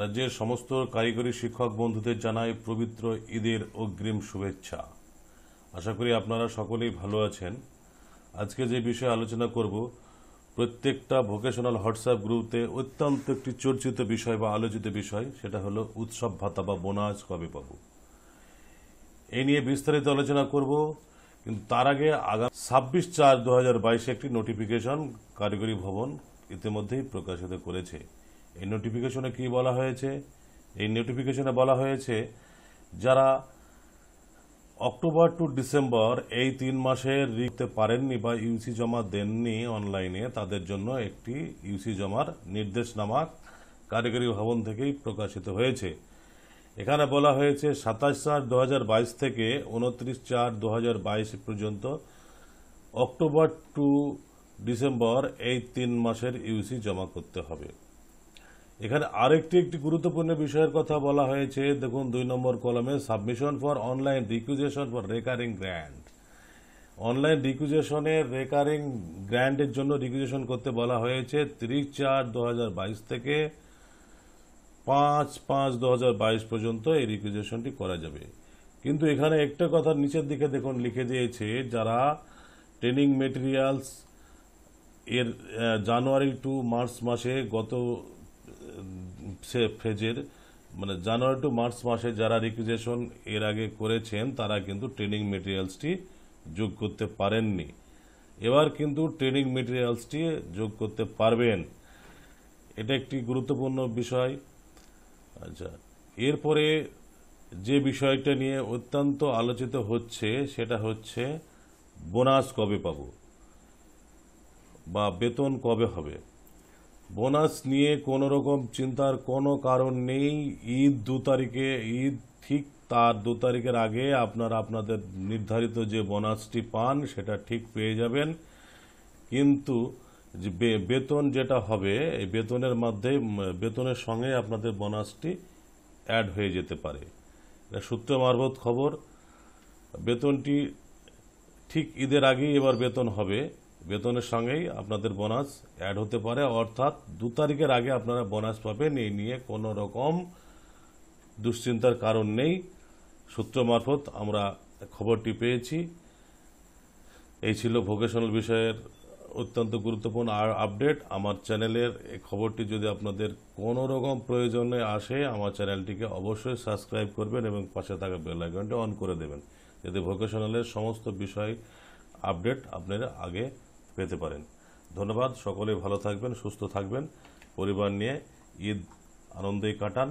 রাজ্যের সমস্ত কারিগরি শিক্ষক বন্ধুদের জানাই পবিত্র ঈদের অগ্রিম শুভেচ্ছা আশা করি আপনারা সকলেই ভালো আছেন আজকে যে বিষয়ে আলোচনা করব প্রত্যেকটা ভোকেশনাল হোয়াটসঅ্যাপ গ্রুপে অত্যন্ত একটি চর্চিত বিষয় বা আলোচিত বিষয় সেটা হলো উৎসব ভাতা বা বোনাস কবে পাব এই নিয়ে বিস্তারিত আলোচনা করব কিন্তু তার আগে আগামী ছাব্বিশ চার দু হাজার বাইশে একটি নোটিফিকেশন কারিগরি ভবন ইতিমধ্যেই প্রকাশিত করেছে এই নোটিফিকেশনে কি বলা হয়েছে এই নোটিফিকেশনে বলা হয়েছে যারা অক্টোবর টু ডিসেম্বর এই তিন মাসের দিতে পারেননি বা ইউসি জমা দেননি অনলাইনে তাদের জন্য একটি ইউসি জমার নির্দেশনামা কারিগরি ভবন থেকেই প্রকাশিত হয়েছে এখানে বলা হয়েছে সাতাশ চার দু থেকে উনত্রিশ চার দু পর্যন্ত অক্টোবর টু ডিসেম্বর এই তিন মাসের ইউসি জমা করতে হবে এখানে আরেকটি একটি গুরুত্বপূর্ণ বিষয়ের কথা বলা হয়েছে দেখুন দুই নম্বর কলমে submission for online requisition for recurring grant online রিকুইজেশনের রেকারিং গ্র্যান্ডের জন্য রিকুইজেশন করতে বলা হয়েছে তিরিশ চার দু থেকে পাঁচ পাঁচ দু পর্যন্ত এই রিকুইজেশনটি করা যাবে কিন্তু এখানে একটা কথা নিচের দিকে দেখুন লিখে দিয়েছে যারা ট্রেনিং মেটেরিয়ালস এর জানুয়ারি টু মার্চ মাসে গত ফেজের মানে জানুয়ারি টু মার্চ মাসে যারা রিকুইজেশন এর আগে করেছেন তারা কিন্তু ট্রেনিং মেটেরিয়ালসটি যোগ করতে পারেননি এবার কিন্তু ট্রেনিং মেটেরিয়ালসটি যোগ করতে পারবেন এটা একটি গুরুত্বপূর্ণ বিষয় আচ্ছা এরপরে যে বিষয়টা নিয়ে অত্যন্ত আলোচিত হচ্ছে সেটা হচ্ছে বোনাস কবে পাব বা বেতন কবে হবে বোনাস নিয়ে কোনো রকম চিন্তার কোনো কারণ নেই ঈদ দু তারিখে ঈদ ঠিক তার দু তারিখের আগে আপনারা আপনাদের নির্ধারিত যে বোনাসটি পান সেটা ঠিক পেয়ে যাবেন কিন্তু যে বেতন যেটা হবে এই বেতনের মধ্যে বেতনের সঙ্গে আপনাদের বোনাসটি অ্যাড হয়ে যেতে পারে এটা সূত্রে মারফত খবর বেতনটি ঠিক ঈদের আগেই এবার বেতন হবে বেতনের সঙ্গেই আপনাদের বোনাস অ্যাড হতে পারে অর্থাৎ দু তারিখের আগে আপনারা বোনাস পাবেন এই নিয়ে কোনো রকম দুশ্চিন্তার কারণ নেই সূত্র মারফত আমরা খবরটি পেয়েছি এই ছিল ভোকেশনাল বিষয়ের অত্যন্ত গুরুত্বপূর্ণ আপডেট আমার চ্যানেলের এই খবরটি যদি আপনাদের কোনো রকম প্রয়োজনে আসে আমার চ্যানেলটিকে অবশ্যই সাবস্ক্রাইব করবেন এবং পাশে থাকা বেল আইকনটি অন করে দেবেন যাতে ভোকেশনালের সমস্ত বিষয় আপডেট আপনারা আগে পেতে পারেন ধন্যবাদ সকলে ভালো থাকবেন সুস্থ থাকবেন পরিবার নিয়ে ঈদ আনন্দে কাটান